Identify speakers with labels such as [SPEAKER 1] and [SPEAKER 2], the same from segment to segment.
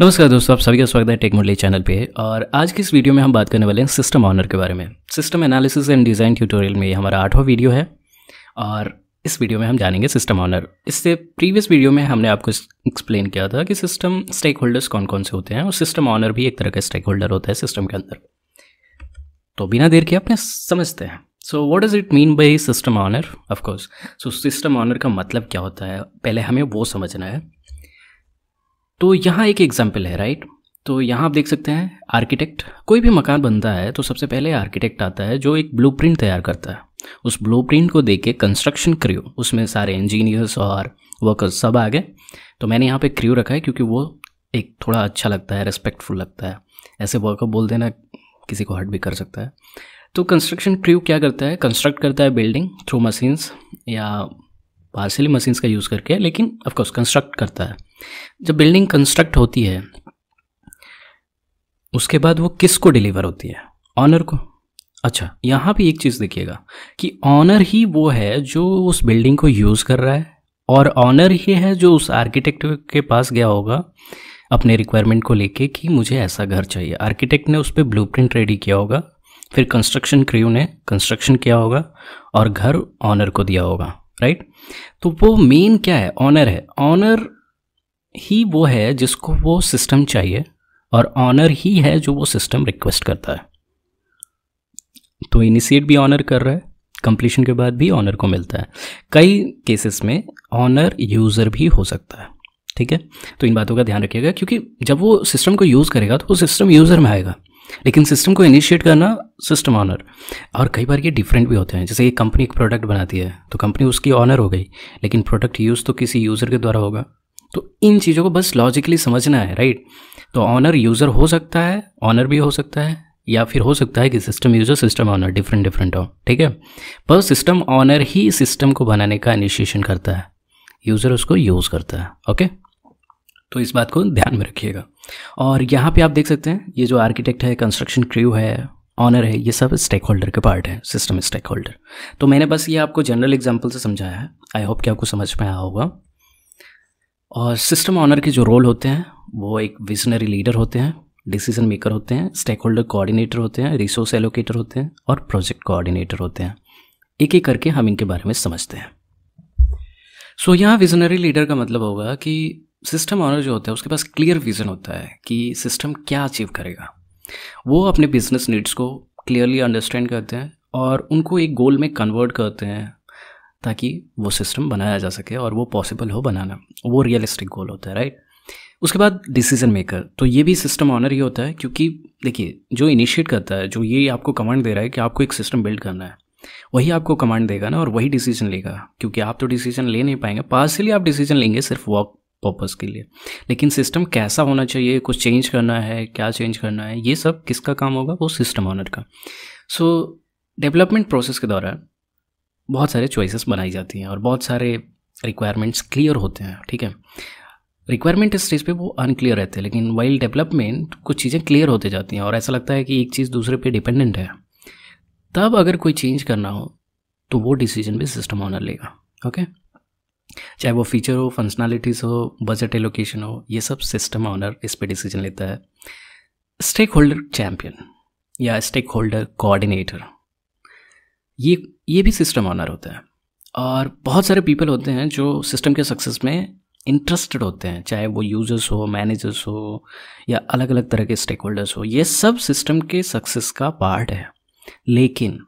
[SPEAKER 1] नमस्कार दोस्तों आप सभी का स्वागत है टेक मोडली चैनल पे और आज की इस वीडियो में हम बात करने वाले हैं सिस्टम ऑनर के बारे में system analysis and design tutorial में ये हमारा आठवां वीडियो है और इस वीडियो में हम जानेंगे सिस्टम ऑनर इससे प्रीवियस वीडियो में हमने आपको एक्सप्लेन किया था कि सिस्टम स्टेक होल्डर्स कौन कौन से होते हैं और सिस्टम ऑनर भी एक तरह का स्टेक होल्डर होता है सिस्टम के अंदर तो बिना देर के अपने समझते हैं so what does it mean by system owner of course so system owner का मतलब क्या होता है पहले हमें वो समझना है तो यहाँ एक एग्जाम्पल है राइट तो यहाँ आप देख सकते हैं आर्किटेक्ट कोई भी मकान बनता है तो सबसे पहले आर्किटेक्ट आता है जो एक ब्लू तैयार करता है उस ब्लू को देख के कंस्ट्रक्शन क्र्यू उसमें सारे इंजीनियर्स और वर्कर्स सब आ गए तो मैंने यहाँ पे क्र्यू रखा है क्योंकि वो एक थोड़ा अच्छा लगता है रिस्पेक्टफुल लगता है ऐसे वर्कर बोल देना किसी को हर्ट भी कर सकता है तो कंस्ट्रक्शन क्र्यू क्या करता है कंस्ट्रक्ट करता है बिल्डिंग थ्रू मशीन्स या पार्सली मशीन्स का यूज़ करके लेकिन ऑफकोर्स कंस्ट्रक्ट करता है जब बिल्डिंग कंस्ट्रक्ट होती है उसके बाद वो किसको डिलीवर होती है ऑनर को अच्छा यहाँ भी एक चीज़ देखिएगा कि ऑनर ही वो है जो उस बिल्डिंग को यूज़ कर रहा है और ऑनर ही है जो उस आर्किटेक्ट के पास गया होगा अपने रिक्वायरमेंट को लेके कि मुझे ऐसा घर चाहिए आर्किटेक्ट ने उस पर ब्लू रेडी किया होगा फिर कंस्ट्रक्शन क्रियो ने कंस्ट्रक्शन किया होगा और घर ऑनर को दिया होगा राइट तो वो मेन क्या है ऑनर है ऑनर ही वो है जिसको वो सिस्टम चाहिए और ऑनर ही है जो वो सिस्टम रिक्वेस्ट करता है तो इनिशिएट भी ऑनर कर रहा है कंप्लीशन के बाद भी ऑनर को मिलता है कई केसेस में ऑनर यूज़र भी हो सकता है ठीक है तो इन बातों का ध्यान रखिएगा क्योंकि जब वो सिस्टम को यूज़ करेगा तो वो सिस्टम यूज़र में आएगा लेकिन सिस्टम को इनिशिएट करना सिस्टम ऑनर और कई बार ये डिफरेंट भी होते हैं जैसे एक कंपनी एक प्रोडक्ट बनाती है तो कंपनी उसकी ऑनर हो गई लेकिन प्रोडक्ट यूज़ तो किसी यूज़र के द्वारा होगा तो इन चीज़ों को बस लॉजिकली समझना है राइट तो ऑनर यूज़र हो सकता है ऑनर भी हो सकता है या फिर हो सकता है कि system user system owner different different हो ठीक है पर सिस्टम ऑनर ही सिस्टम को बनाने का इनिशिएशन करता है यूज़र उसको यूज़ करता है ओके तो इस बात को ध्यान में रखिएगा और यहाँ पे आप देख सकते हैं ये जो आर्किटेक्ट है कंस्ट्रक्शन क्रू है ऑनर है ये सब स्टेक होल्डर के पार्ट है सिस्टम स्टेक होल्डर तो मैंने बस ये आपको जनरल एग्जाम्पल से समझाया है आई होप कि आपको समझ में आया होगा और सिस्टम ऑनर के जो रोल होते हैं वो एक विजनरी लीडर होते हैं डिसीजन मेकर होते हैं स्टेक होल्डर कोऑर्डिनेटर होते हैं रिसोर्स एलोकेटर होते हैं और प्रोजेक्ट कोऑर्डिनेटर होते हैं एक एक करके हम इनके बारे में समझते हैं सो so, यहाँ विजनरी लीडर का मतलब होगा कि सिस्टम ऑनर जो होता है उसके पास क्लियर विजन होता है कि सिस्टम क्या अचीव करेगा वो अपने बिजनेस नीड्स को क्लियरली अंडरस्टैंड करते हैं और उनको एक गोल में कन्वर्ट करते हैं ताकि वो सिस्टम बनाया जा सके और वो पॉसिबल हो बनाना वो रियलिस्टिक गोल होता है राइट उसके बाद डिसीजन मेकर तो ये भी सिस्टम ऑनर ही होता है क्योंकि देखिए जो इनिशिएट करता है जो ये आपको कमांड दे रहा है कि आपको एक सिस्टम बिल्ड करना है वही आपको कमांड देगा ना और वही डिसीजन लेगा क्योंकि आप तो डिसीजन ले नहीं पाएंगे पार्सली आप डिसीजन लेंगे सिर्फ वर्क पर्पज़ के लिए लेकिन सिस्टम कैसा होना चाहिए कुछ चेंज करना है क्या चेंज करना है ये सब किसका काम होगा वो सिस्टम ऑनर का सो डेवलपमेंट प्रोसेस के दौरान बहुत सारे चॉइसेस बनाई जाती हैं और बहुत सारे रिक्वायरमेंट्स क्लियर होते हैं ठीक है रिक्वायरमेंट स्टेज पे वो अनक्लियर रहते हैं लेकिन वाइल डेवलपमेंट कुछ चीज़ें क्लियर होते जाती हैं और ऐसा लगता है कि एक चीज़ दूसरे पे डिपेंडेंट है तब अगर कोई चेंज करना हो तो वो डिसीजन भी सिस्टम ऑनर लेगा ओके okay? चाहे वो फीचर हो फंक्शनैलिटीज़ हो बजट एलोकेशन हो ये सब सिस्टम ऑनर इस पर डिसीजन लेता है स्टेक होल्डर चैम्पियन या स्टेक होल्डर कोऑर्डिनेटर ये ये भी सिस्टम ऑनर होता है और बहुत सारे पीपल होते हैं जो सिस्टम के सक्सेस में इंटरेस्टेड होते हैं चाहे वो यूजर्स हो मैनेजर्स हो या अलग अलग तरह के स्टेक होल्डर्स हो ये सब सिस्टम के सक्सेस का पार्ट है लेकिन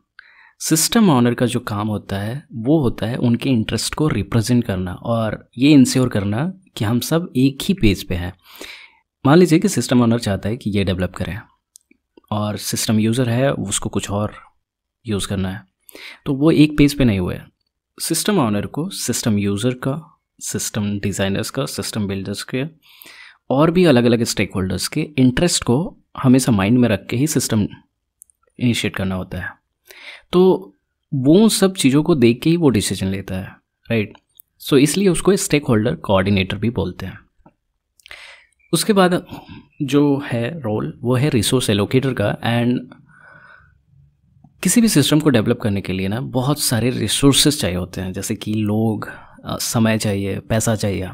[SPEAKER 1] सिस्टम ऑनर का जो काम होता है वो होता है उनके इंटरेस्ट को रिप्रेजेंट करना और ये इंश्योर करना कि हम सब एक ही पेज पे हैं मान लीजिए कि सिस्टम ऑनर चाहता है कि ये डेवलप करें और सिस्टम यूज़र है उसको कुछ और यूज़ करना है तो वो एक पेज पे नहीं हुए सिस्टम ऑनर को सिस्टम यूज़र का सिस्टम डिज़ाइनर्स का सिस्टम बिल्डर्स के और भी अलग अलग स्टेक होल्डर्स के इंटरेस्ट को हमेशा माइंड में रख के ही सिस्टम इनिशिएट करना होता है तो वो सब चीज़ों को देख के ही वो डिसीजन लेता है राइट सो so, इसलिए उसको स्टेक होल्डर कोऑर्डिनेटर भी बोलते हैं उसके बाद जो है रोल वो है रिसोर्स एलोकेटर का एंड किसी भी सिस्टम को डेवलप करने के लिए ना बहुत सारे रिसोर्सेज चाहिए होते हैं जैसे कि लोग समय चाहिए पैसा चाहिए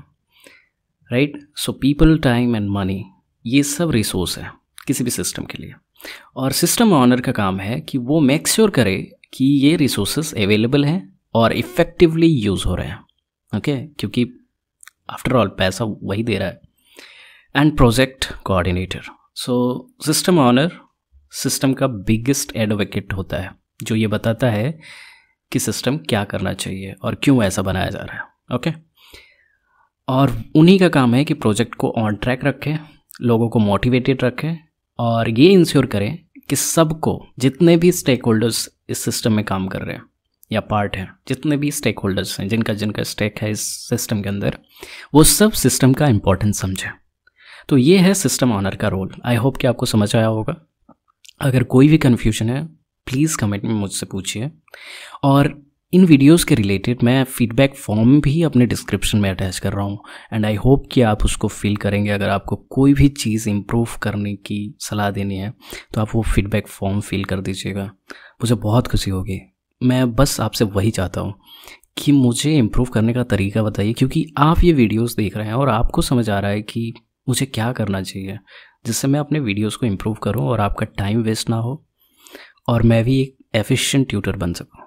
[SPEAKER 1] right so people time and money ये सब रिसोर्स है किसी भी सिस्टम के लिए और सिस्टम ऑनर का काम है कि वो मेक श्योर करे कि ये रिसोर्स अवेलेबल हैं और इफ़ेक्टिवली यूज़ हो रहे हैं ओके okay? क्योंकि आफ्टर ऑल पैसा वही दे रहा है and project coordinator so system owner system का बिगेस्ट एडवोकेट होता है जो ये बताता है कि सिस्टम क्या करना चाहिए और क्यों ऐसा बनाया जा रहा है ओके okay? और उन्हीं का काम है कि प्रोजेक्ट को ऑन ट्रैक रखें लोगों को मोटिवेटेड रखें और ये इंश्योर करें कि सबको जितने भी स्टेक होल्डर्स इस सिस्टम में काम कर रहे हैं या पार्ट हैं जितने भी स्टेक होल्डर्स हैं जिनका जिनका स्टेक है इस सिस्टम के अंदर वो सब सिस्टम का इम्पोर्टेंस समझें तो ये है सिस्टम ऑनर का रोल आई होप कि आपको समझ आया होगा अगर कोई भी कन्फ्यूजन है प्लीज़ कमेंट में मुझसे पूछिए और इन वीडियोस के रिलेटेड मैं फीडबैक फॉर्म भी अपने डिस्क्रिप्शन में अटैच कर रहा हूँ एंड आई होप कि आप उसको फिल करेंगे अगर आपको कोई भी चीज़ इम्प्रूव करने की सलाह देनी है तो आप वो फीडबैक फॉर्म फिल कर दीजिएगा मुझे बहुत खुशी होगी मैं बस आपसे वही चाहता हूँ कि मुझे इम्प्रूव करने का तरीका बताइए क्योंकि आप ये वीडियोज़ देख रहे हैं और आपको समझ आ रहा है कि मुझे क्या करना चाहिए जिससे मैं अपने वीडियोज़ को इम्प्रूव करूँ और आपका टाइम वेस्ट ना हो और मैं भी एक एफिशिएंट ट्यूटर बन सकूँ